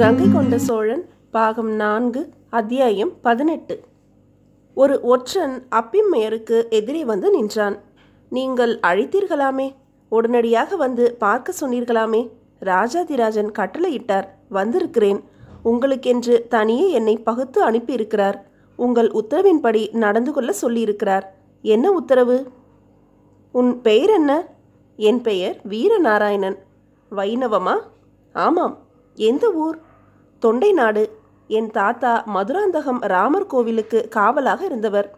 கங்கை கொண்ட சோழன் பாகம் நான்கு அத்தியாயம் பதினெட்டு ஒரு ஒற்றன் அப்பிம்மையருக்கு எதிரே வந்து நின்றான் நீங்கள் அழைத்தீர்களாமே உடனடியாக வந்து பார்க்க சொன்னீர்களாமே ராஜாதிராஜன் கட்டளையிட்டார் வந்திருக்கிறேன் உங்களுக்கென்று தனியே என்னை பகுத்து அனுப்பியிருக்கிறார் உங்கள் உத்தரவின்படி நடந்து கொள்ள சொல்லியிருக்கிறார் என்ன உத்தரவு உன் பெயர் என்ன என் பெயர் வீரநாராயணன் வைணவமா ஆமாம் எந்த ஊர் தொண்டை நாடு என் தாத்தா மதுராந்தகம் ராமர் கோவிலுக்கு காவலாக இருந்தவர்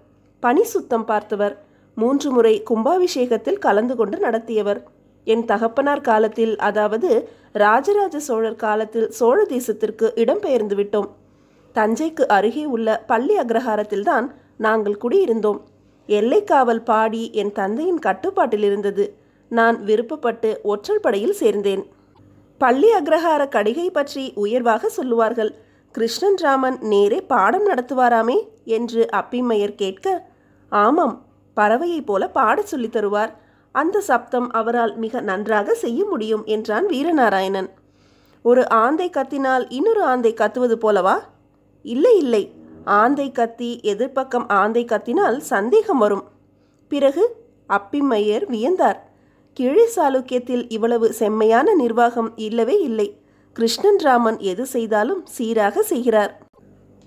பனி சுத்தம் பார்த்தவர் மூன்று முறை கும்பாபிஷேகத்தில் கலந்து கொண்டு நடத்தியவர் என் தகப்பனார் காலத்தில் அதாவது ராஜராஜ சோழர் காலத்தில் சோழ தேசத்திற்கு இடம்பெயர்ந்து விட்டோம் தஞ்சைக்கு அருகே உள்ள பள்ளி அக்ரஹாரத்தில்தான் நாங்கள் குடியிருந்தோம் எல்லைக்காவல் பாடி என் தந்தையின் கட்டுப்பாட்டில் இருந்தது நான் விருப்பப்பட்டு ஒற்றல் படையில் சேர்ந்தேன் பள்ளி அக்ரஹார கடிகை பற்றி உயர்வாக சொல்லுவார்கள் கிருஷ்ணன் ராமன் நேரே பாடம் நடத்துவாராமே என்று அப்பிம்மையர் கேட்க ஆமாம் பறவையைப் போல பாடச் சொல்லித் தருவார் அந்த சப்தம் அவரால் மிக நன்றாக செய்ய முடியும் என்றான் வீரநாராயணன் ஒரு ஆந்தை கத்தினால் இன்னொரு ஆந்தை கத்துவது போலவா இல்லை இல்லை ஆந்தை கத்தி எதிர்ப்பக்கம் ஆந்தை கத்தினால் சந்தேகம் வரும் பிறகு அப்பிம்மையர் வியந்தார் கீழே சாளுக்கியத்தில் இவ்வளவு செம்மையான நிர்வாகம் இல்லவே இல்லை கிருஷ்ணன் ராமன் எது செய்தாலும் சீராக செய்கிறார்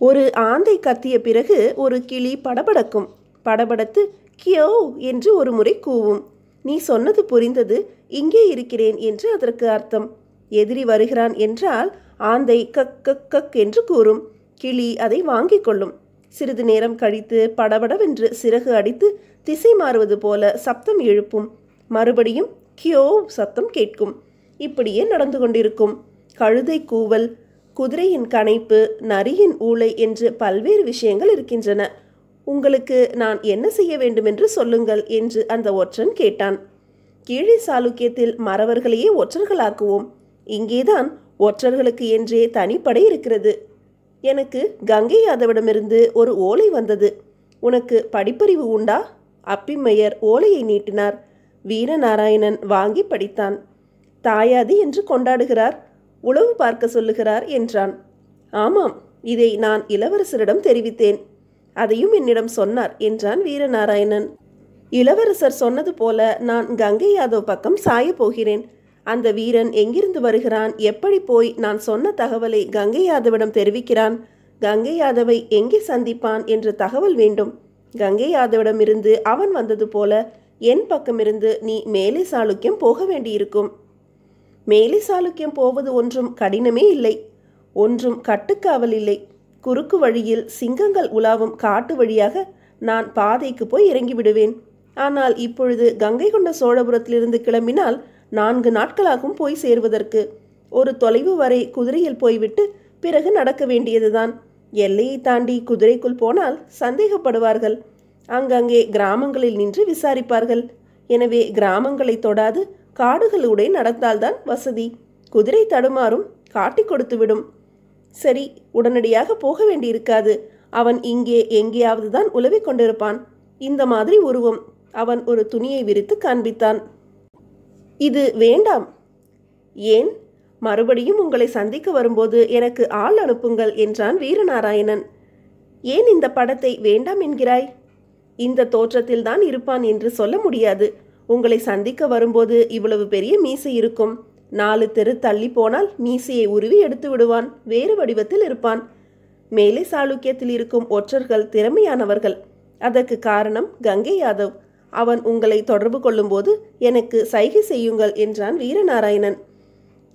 ஒரு ஆந்தை கத்திய பிறகு ஒரு கிளி படபடக்கும் படபடத்து கியோ என்று ஒரு முறை கூவும் நீ சொன்னது புரிந்தது இங்கே இருக்கிறேன் என்று அதற்கு அர்த்தம் எதிரி வருகிறான் என்றால் ஆந்தை கக் கக் கக் என்று கூறும் கிளி அதை வாங்கிக் கொள்ளும் சிறிது நேரம் கழித்து படபடவென்று சிறகு அடித்து திசை மாறுவது போல சப்தம் எழுப்பும் மறுபடியும் கியோ சத்தம் கேட்கும் இப்படியே நடந்து கொண்டிருக்கும் கழுதை கூவல் குதிரையின் கணைப்பு நரியின் ஊளை என்று பல்வேறு விஷயங்கள் இருக்கின்றன உங்களுக்கு நான் என்ன செய்ய வேண்டுமென்று சொல்லுங்கள் என்று அந்த ஒற்றன் கேட்டான் கீழே சாளுக்கியத்தில் மறவர்களையே ஒற்றர்களாக்குவோம் இங்கேதான் ஒற்றர்களுக்கு என்றே தனிப்படை இருக்கிறது எனக்கு கங்கை யாதவிடமிருந்து ஒரு ஓலை வந்தது உனக்கு படிப்பறிவு உண்டா அப்பிம்மையர் ஓலையை நீட்டினார் வீரநாராயணன் வாங்கி படித்தான் தாயாதி என்று கொண்டாடுகிறார் உளவு பார்க்க சொல்லுகிறார் என்றான் ஆமாம் இதை நான் இளவரசரிடம் தெரிவித்தேன் அதையும் என்னிடம் சொன்னார் என்றான் வீரநாராயணன் இளவரசர் சொன்னது போல நான் கங்கை யாதவ் பக்கம் சாயப்போகிறேன் போகிறேன் அந்த வீரன் எங்கிருந்து வருகிறான் எப்படி போய் நான் சொன்ன தகவலை கங்கை யாதவிடம் தெரிவிக்கிறான் கங்கை யாதவை எங்கே சந்திப்பான் என்று தகவல் வேண்டும் கங்கை யாதவிடமிருந்து அவன் வந்தது போல என் பக்கமிருந்து நீ மேலை சாளுக்கியம் போக வேண்டியிருக்கும் மேலை சாளுக்கியம் போவது ஒன்றும் கடினமே இல்லை ஒன்றும் கட்டுக்காவல் இல்லை குறுக்கு வழியில் சிங்கங்கள் உலாவும் காட்டு வழியாக நான் பாதைக்கு போய் இறங்கி விடுவேன் ஆனால் இப்பொழுது கங்கை கொண்ட சோழபுரத்திலிருந்து கிளம்பினால் நான்கு நாட்களாகும் போய் சேர்வதற்கு ஒரு தொலைவு வரை குதிரையில் போய்விட்டு பிறகு நடக்க வேண்டியதுதான் எல்லையை தாண்டி குதிரைக்குள் போனால் சந்தேகப்படுவார்கள் அங்கங்கே கிராமங்களில் நின்று விசாரிப்பார்கள் எனவே கிராமங்களை தொடாது காடுகளூடே நடந்தால்தான் வசதி குதிரை தடுமாறும் காட்டி கொடுத்துவிடும் சரி உடனடியாக போக வேண்டியிருக்காது அவன் இங்கே எங்கேயாவது தான் உலவிக் கொண்டிருப்பான் இந்த மாதிரி உருவம் அவன் ஒரு துணியை விரித்து காண்பித்தான் இது வேண்டாம் ஏன் மறுபடியும் உங்களை சந்திக்க வரும்போது எனக்கு ஆள் அனுப்புங்கள் என்றான் வீரநாராயணன் ஏன் இந்த படத்தை வேண்டாம் என்கிறாய் இந்த தோற்றத்தில் தான் இருப்பான் என்று சொல்ல முடியாது உங்களை சந்திக்க வரும்போது இவ்வளவு பெரிய மீசை இருக்கும் நாலு தெரு தள்ளி போனால் மீசையை உருவி எடுத்து விடுவான் வேறு வடிவத்தில் இருப்பான் மேலே சாளுக்கியத்தில் இருக்கும் ஒற்றர்கள் திறமையானவர்கள் அதற்கு காரணம் கங்கை யாதவ் அவன் உங்களை தொடர்பு கொள்ளும்போது எனக்கு சைகை செய்யுங்கள் என்றான் வீரநாராயணன்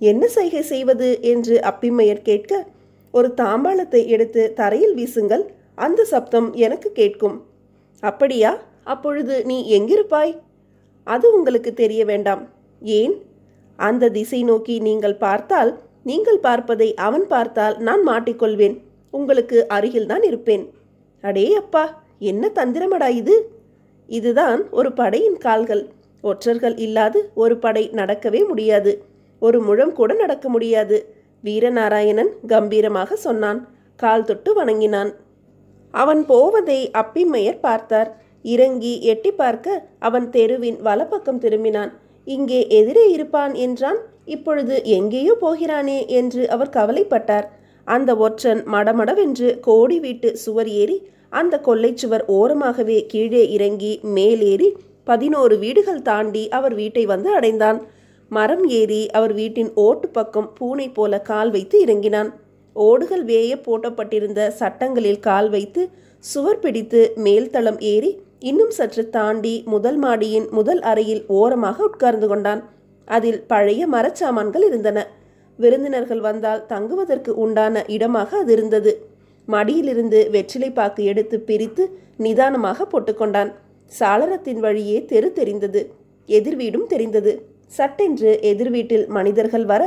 என்ன சைகை செய்வது என்று அப்பிம்மையர் கேட்க ஒரு தாம்பாளத்தை எடுத்து தரையில் வீசுங்கள் அந்த சப்தம் எனக்கு கேட்கும் அப்படியா அப்பொழுது நீ எங்கிருப்பாய் அது உங்களுக்கு தெரிய வேண்டாம் ஏன் அந்த திசை நோக்கி நீங்கள் பார்த்தால் நீங்கள் பார்ப்பதை அவன் பார்த்தால் நான் மாட்டிக்கொள்வேன் உங்களுக்கு அருகில்தான் இருப்பேன் அடே அப்பா என்ன தந்திரமடா இது இதுதான் ஒரு படையின் கால்கள் ஒற்றர்கள் இல்லாது ஒரு படை நடக்கவே முடியாது ஒரு முழம் கூட நடக்க முடியாது வீரநாராயணன் கம்பீரமாக சொன்னான் கால் தொட்டு வணங்கினான் அவன் போவதை அப்பிமையர் பார்த்தார் இறங்கி எட்டி பார்க்க அவன் தெருவின் வலப்பக்கம் திரும்பினான் இங்கே எதிரே இருப்பான் என்றான் இப்பொழுது எங்கேயோ போகிறானே என்று அவர் கவலைப்பட்டார் அந்த ஒற்றன் மடமடவென்று கோடி வீட்டு சுவர் ஏறி அந்த சுவர் ஓரமாகவே கீழே இறங்கி மேலேறி பதினோரு வீடுகள் தாண்டி அவர் வீட்டை வந்து அடைந்தான் மரம் ஏறி அவர் வீட்டின் ஓட்டு பக்கம் பூனை போல கால் வைத்து இறங்கினான் ஓடுகள் வேய போட்டப்பட்டிருந்த சட்டங்களில் கால் வைத்து சுவர் பிடித்து மேல்தளம் ஏறி இன்னும் சற்று தாண்டி முதல் மாடியின் முதல் அறையில் ஓரமாக உட்கார்ந்து கொண்டான் அதில் பழைய மரச்சாமான்கள் இருந்தன விருந்தினர்கள் வந்தால் தங்குவதற்கு உண்டான இடமாக அது இருந்தது மடியிலிருந்து வெற்றிலை பாக்கு எடுத்து பிரித்து நிதானமாக போட்டுக்கொண்டான் சாளரத்தின் வழியே தெரு தெரிந்தது எதிர்வீடும் தெரிந்தது சட்டென்று எதிர்வீட்டில் மனிதர்கள் வர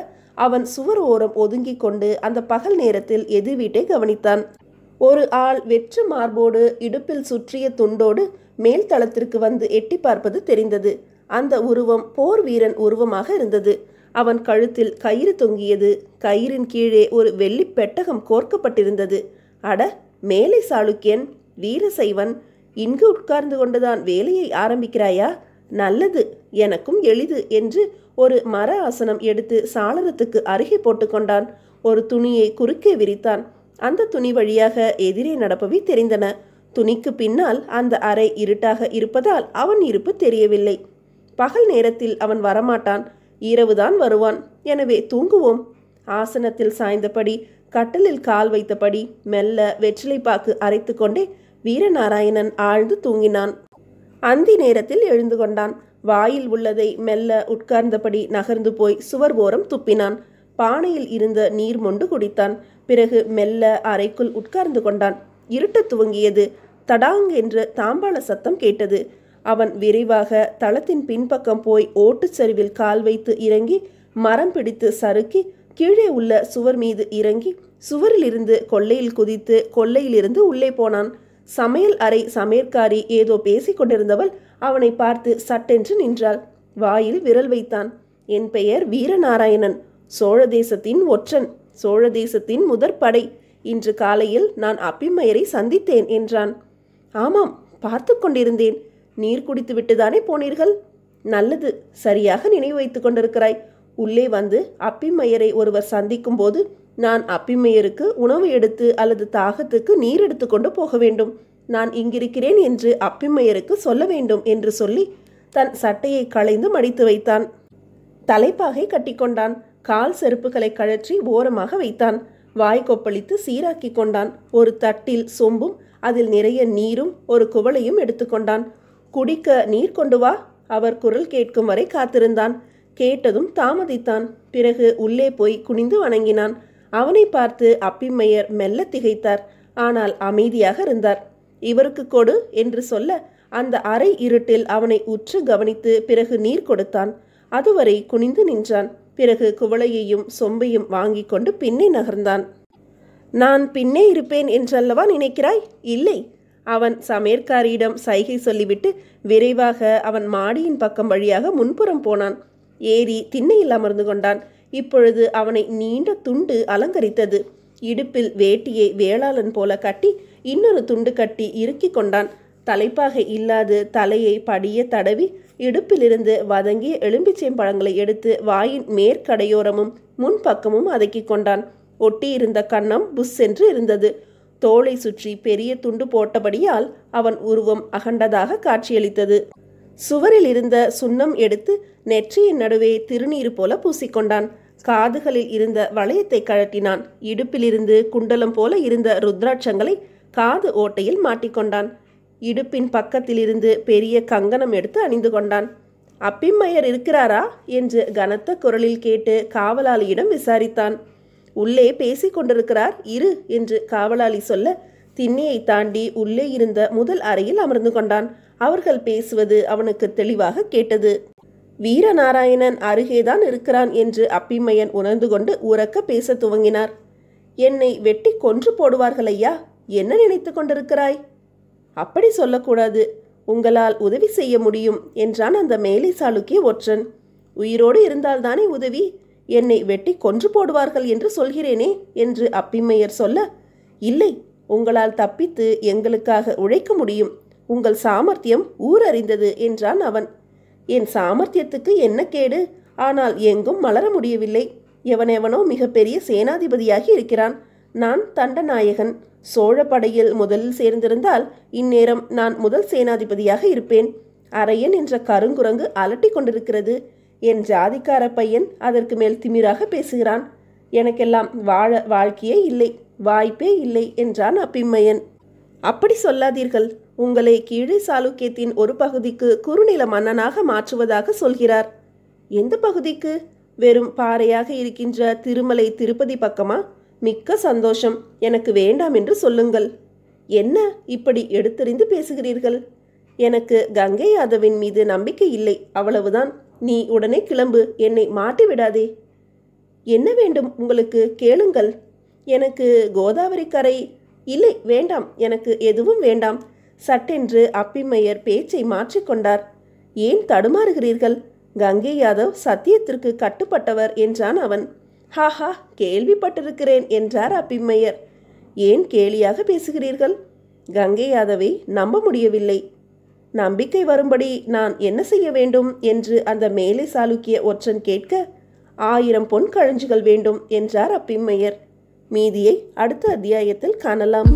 அவன் சுவர் ஓரம் ஒதுங்கிக் கொண்டு அந்த பகல் நேரத்தில் எதிர் வீட்டை கவனித்தான் ஒரு ஆள் வெற்று மார்போடு இடுப்பில் சுற்றிய துண்டோடு மேல் தளத்திற்கு வந்து எட்டி பார்ப்பது தெரிந்தது அந்த உருவம் போர் வீரன் உருவமாக இருந்தது அவன் கழுத்தில் கயிறு தொங்கியது கயிறின் கீழே ஒரு வெள்ளி பெட்டகம் கோர்க்கப்பட்டிருந்தது அட மேலை சாளுக்கியன் வீரசைவன் இங்கு உட்கார்ந்து கொண்டுதான் வேலையை ஆரம்பிக்கிறாயா நல்லது எனக்கும் எளிது என்று ஒரு மர ஆசனம் எடுத்து சாளரத்துக்கு அருகே போட்டுக்கொண்டான் ஒரு துணியை குறுக்கே விரித்தான் அந்த துணி வழியாக எதிரே நடப்பவை தெரிந்தன துணிக்கு பின்னால் அந்த அறை இருட்டாக இருப்பதால் அவன் இருப்பு தெரியவில்லை பகல் நேரத்தில் அவன் வரமாட்டான் இரவுதான் வருவான் எனவே தூங்குவோம் ஆசனத்தில் சாய்ந்தபடி கட்டலில் கால் வைத்தபடி மெல்ல வெற்றிலை பாக்கு அரைத்து கொண்டே வீரநாராயணன் ஆழ்ந்து தூங்கினான் அந்தி நேரத்தில் எழுந்து கொண்டான் வாயில் உள்ளதை மெல்ல உட்கார்ந்தபடி நகர்ந்து போய் சுவர் ஓரம் துப்பினான் பானையில் இருந்த நீர் மொண்டு குடித்தான் பிறகு மெல்ல அறைக்குள் உட்கார்ந்து கொண்டான் இருட்டத் துவங்கியது தடாங் என்று தாம்பாள சத்தம் கேட்டது அவன் விரைவாக தளத்தின் பின்பக்கம் போய் ஓட்டுச்சரிவில் கால் வைத்து இறங்கி மரம் பிடித்து சறுக்கி கீழே உள்ள சுவர் மீது இறங்கி சுவரிலிருந்து கொள்ளையில் குதித்து கொள்ளையிலிருந்து உள்ளே போனான் சமையல் அறை சமையற்காரி ஏதோ பேசிக் கொண்டிருந்தவள் அவனை பார்த்து சட்டென்று நின்றாள் வாயில் விரல் வைத்தான் என் பெயர் வீரநாராயணன் சோழ தேசத்தின் ஒற்றன் சோழ தேசத்தின் முதற் படை இன்று காலையில் நான் அப்பிமயரை சந்தித்தேன் என்றான் ஆமாம் பார்த்து கொண்டிருந்தேன் நீர் குடித்து விட்டுதானே போனீர்கள் நல்லது சரியாக நினைவு வைத்துக் கொண்டிருக்கிறாய் உள்ளே வந்து அப்பிமயரை ஒருவர் சந்திக்கும் போது நான் அப்பிமையருக்கு உணவு எடுத்து அல்லது தாகத்துக்கு நீர் எடுத்துக்கொண்டு போக வேண்டும் நான் இங்கிருக்கிறேன் என்று அப்பிமையருக்கு சொல்ல வேண்டும் என்று சொல்லி தன் சட்டையை களைந்து மடித்து வைத்தான் தலைப்பாகை கட்டிக்கொண்டான் கால் செருப்புகளை கழற்றி ஓரமாக வைத்தான் வாய் கொப்பளித்து சீராக்கி கொண்டான் ஒரு தட்டில் சொம்பும் அதில் நிறைய நீரும் ஒரு குவளையும் எடுத்துக்கொண்டான் குடிக்க நீர் கொண்டு வா அவர் குரல் கேட்கும் வரை காத்திருந்தான் கேட்டதும் தாமதித்தான் பிறகு உள்ளே போய் குனிந்து வணங்கினான் அவனை பார்த்து அப்பிமையர் மெல்ல திகைத்தார் ஆனால் அமைதியாக இருந்தார் இவருக்கு கொடு என்று சொல்ல அந்த அறை இருட்டில் அவனை உற்று கவனித்து பிறகு நீர் கொடுத்தான் அதுவரை குனிந்து நின்றான் பிறகு குவளையையும் சொம்பையும் வாங்கி கொண்டு பின்னே நகர்ந்தான் நான் பின்னே இருப்பேன் என்றல்லவா நினைக்கிறாய் இல்லை அவன் சமையற்காரியிடம் சைகை சொல்லிவிட்டு விரைவாக அவன் மாடியின் பக்கம் வழியாக முன்புறம் போனான் ஏறி திண்ணையில் அமர்ந்து கொண்டான் இப்பொழுது அவனை நீண்ட துண்டு அலங்கரித்தது இடுப்பில் வேட்டியை வேளாளன் போல கட்டி இன்னொரு துண்டு கட்டி இறுக்கி கொண்டான் தலைப்பாகை இல்லாது தலையை படிய தடவி இடுப்பிலிருந்து வதங்கிய எலும்பிச்சேம்பழங்களை எடுத்து வாயின் மேற்கடையோரமும் முன்பக்கமும் அதக்கி கொண்டான் ஒட்டியிருந்த கன்னம் புஷ் சென்று இருந்தது தோளை சுற்றி பெரிய துண்டு போட்டபடியால் அவன் உருவம் அகண்டதாக காட்சியளித்தது சுவரில் இருந்த சுண்ணம் எடுத்து நெற்றியின் நடுவே திருநீர் போல பூசிக்கொண்டான் காதுகளில் இருந்த வளையத்தை கழட்டினான் இடுப்பிலிருந்து குண்டலம் போல இருந்த ருத்ராட்சங்களை காது ஓட்டையில் மாட்டிக்கொண்டான் இடுப்பின் பக்கத்திலிருந்து பெரிய கங்கணம் எடுத்து அணிந்து கொண்டான் அப்பிம்மையர் இருக்கிறாரா என்று கனத்த குரலில் கேட்டு காவலாளியிடம் விசாரித்தான் உள்ளே பேசிக் கொண்டிருக்கிறார் இரு என்று காவலாளி சொல்ல திண்ணியை தாண்டி உள்ளே இருந்த முதல் அறையில் அமர்ந்து கொண்டான் அவர்கள் பேசுவது அவனுக்கு தெளிவாக கேட்டது வீரநாராயணன் அருகேதான் இருக்கிறான் என்று அப்பிமையன் உணர்ந்து கொண்டு உறக்க பேச துவங்கினார் என்னை வெட்டி கொன்று போடுவார்கள் ஐயா என்ன நினைத்து கொண்டிருக்கிறாய் அப்படி சொல்லக்கூடாது உங்களால் உதவி செய்ய முடியும் என்றான் அந்த மேலை சாளுக்கிய ஒற்றன் உயிரோடு இருந்தால்தானே உதவி என்னை வெட்டி கொன்று போடுவார்கள் என்று சொல்கிறேனே என்று அப்பிமையர் சொல்ல இல்லை உங்களால் தப்பித்து எங்களுக்காக உழைக்க முடியும் உங்கள் சாமர்த்தியம் ஊரறிந்தது என்றான் அவன் என் சாமர்த்தியத்துக்கு என்ன கேடு ஆனால் எங்கும் மலர முடியவில்லை எவனெவனோ மிகப்பெரிய சேனாதிபதியாகி இருக்கிறான் நான் தண்டநாயகன் சோழ படையில் முதலில் சேர்ந்திருந்தால் இந்நேரம் நான் முதல் சேனாதிபதியாக இருப்பேன் அரையன் என்ற கருங்குரங்கு அலட்டி கொண்டிருக்கிறது என் ஜாதிக்கார பையன் அதற்கு மேல் திமிராக பேசுகிறான் எனக்கெல்லாம் வாழ வாழ்க்கையே இல்லை வாய்ப்பே இல்லை என்றான் அப்பிம்மையன் அப்படி சொல்லாதீர்கள் உங்களை கீழே சாளுக்கியத்தின் ஒரு பகுதிக்கு குறுநில மன்னனாக மாற்றுவதாக சொல்கிறார் எந்த பகுதிக்கு வெறும் பாறையாக இருக்கின்ற திருமலை திருப்பதி பக்கமா மிக்க சந்தோஷம் எனக்கு வேண்டாம் என்று சொல்லுங்கள் என்ன இப்படி எடுத்தறிந்து பேசுகிறீர்கள் எனக்கு கங்கை யாதவின் மீது நம்பிக்கை இல்லை அவ்வளவுதான் நீ உடனே கிளம்பு என்னை மாட்டி விடாதே என்ன வேண்டும் உங்களுக்கு கேளுங்கள் எனக்கு கோதாவரி கரை இல்லை வேண்டாம் எனக்கு எதுவும் வேண்டாம் சட்டென்று அப்பிமையர் பேச்சை மாற்றிக்கொண்டார் ஏன் தடுமாறுகிறீர்கள் கங்கை யாதவ் சத்தியத்திற்கு கட்டுப்பட்டவர் என்றான் அவன் ஹாஹா கேள்விப்பட்டிருக்கிறேன் என்றார் அப்பிம்மையர் ஏன் கேலியாக பேசுகிறீர்கள் கங்கை யாதவை நம்ப முடியவில்லை நம்பிக்கை வரும்படி நான் என்ன செய்ய வேண்டும் என்று அந்த மேலே சாளுக்கிய ஒற்றன் கேட்க ஆயிரம் பொன் கழஞ்சுகள் வேண்டும் என்றார் அப்பிம்மையர் மீதியை அடுத்த அத்தியாயத்தில் காணலாம்